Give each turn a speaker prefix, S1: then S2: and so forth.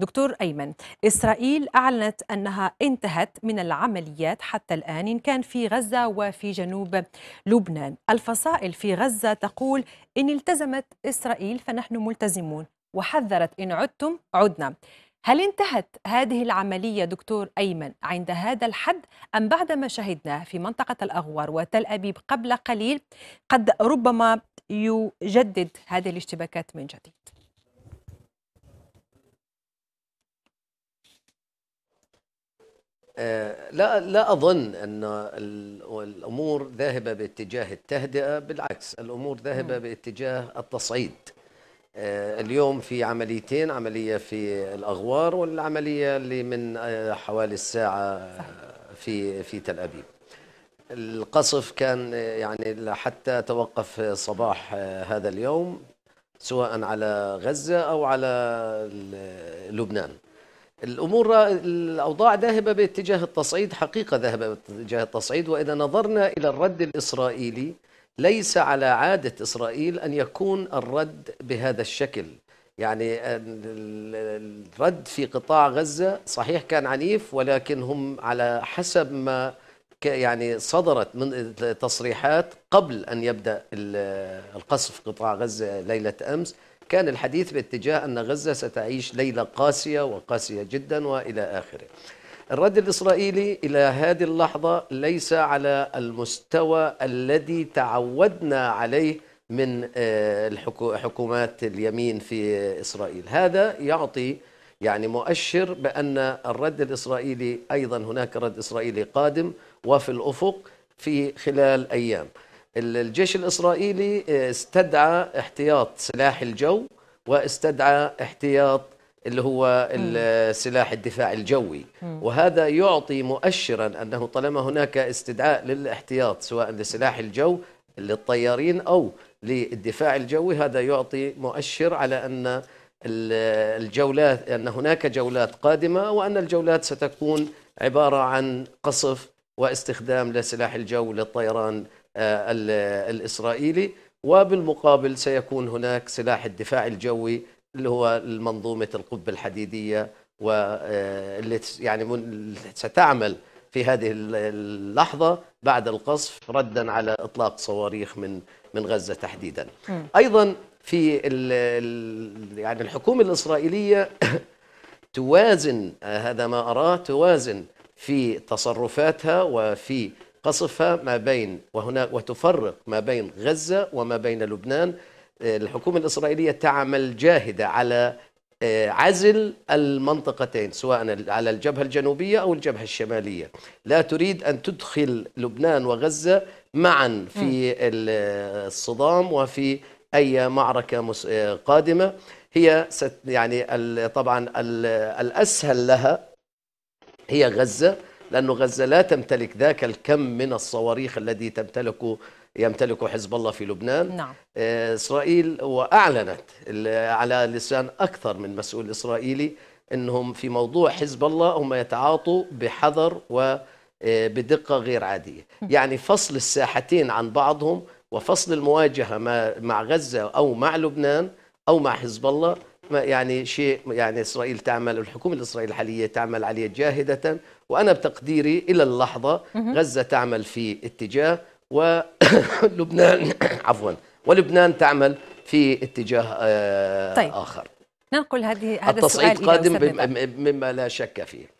S1: دكتور أيمن إسرائيل أعلنت أنها انتهت من العمليات حتى الآن إن كان في غزة وفي جنوب لبنان الفصائل في غزة تقول إن التزمت إسرائيل فنحن ملتزمون وحذرت إن عدتم عدنا هل انتهت هذه العملية دكتور أيمن عند هذا الحد أم بعد ما شهدناه في منطقة الأغوار وتل أبيب قبل قليل قد ربما يجدد هذه الاشتباكات من جديد
S2: آه، لا لا اظن ان الامور ذاهبه باتجاه التهدئه بالعكس الامور ذاهبه باتجاه التصعيد آه، اليوم في عمليتين عمليه في الاغوار والعمليه اللي من آه، حوالي الساعه في في تل ابيب القصف كان يعني حتى توقف صباح هذا اليوم سواء على غزه او على لبنان الأمور الأوضاع ذاهبة باتجاه التصعيد حقيقة ذاهبة باتجاه التصعيد وإذا نظرنا إلى الرد الإسرائيلي ليس على عادة إسرائيل أن يكون الرد بهذا الشكل يعني الرد في قطاع غزة صحيح كان عنيف ولكن هم على حسب ما يعني صدرت من تصريحات قبل أن يبدأ القصف قطاع غزة ليلة أمس كان الحديث باتجاه أن غزة ستعيش ليلة قاسية وقاسية جدا وإلى آخره الرد الإسرائيلي إلى هذه اللحظة ليس على المستوى الذي تعودنا عليه من آه، حكومات اليمين في إسرائيل هذا يعطي يعني مؤشر بأن الرد الإسرائيلي أيضا هناك رد إسرائيلي قادم وفي الأفق في خلال أيام الجيش الإسرائيلي آه، استدعى احتياط سلاح الجو واستدعى احتياط اللي هو سلاح الدفاع الجوي وهذا يعطي مؤشرا أنه طالما هناك استدعاء للاحتياط سواء لسلاح الجو للطيارين أو للدفاع الجوي هذا يعطي مؤشر على أن الجولات أن هناك جولات قادمة وأن الجولات ستكون عبارة عن قصف واستخدام لسلاح الجو للطيران آه، الإسرائيلي وبالمقابل سيكون هناك سلاح الدفاع الجوي اللي هو المنظومة القبة الحديدية واللي آه، يعني ستعمل في هذه اللحظة بعد القصف ردا على إطلاق صواريخ من من غزة تحديدا أيضا في ال يعني الحكومة الإسرائيلية توازن آه، هذا ما أراه توازن في تصرفاتها وفي قصفها ما بين وهنا وتفرق ما بين غزة وما بين لبنان آه، الحكومة الإسرائيلية تعمل جاهدة على آه، عزل المنطقتين سواء على الجبهة الجنوبية أو الجبهة الشمالية لا تريد أن تدخل لبنان وغزة معا في آه، الصدام وفي أي معركة قادمة هي يعني طبعا الأسهل لها هي غزة لأن غزة لا تمتلك ذاك الكم من الصواريخ الذي تمتلكه يمتلكه حزب الله في لبنان نعم. آه، إسرائيل وأعلنت على لسان أكثر من مسؤول إسرائيلي أنهم في موضوع حزب الله هم يتعاطوا بحذر وبدقة آه، غير عادية يعني فصل الساحتين عن بعضهم وفصل المواجهة مع غزة أو مع لبنان أو مع حزب الله يعني شيء يعني إسرائيل تعمل الحكومة الإسرائيلية الحالية تعمل عليه جاهدة وأنا بتقديري إلى اللحظة غزة تعمل في اتجاه ولبنان عفوا ولبنان تعمل في اتجاه آخر آه، طيب. آخر
S1: ننقل هذه هذا التصعيد قادم
S2: مما لا شك فيه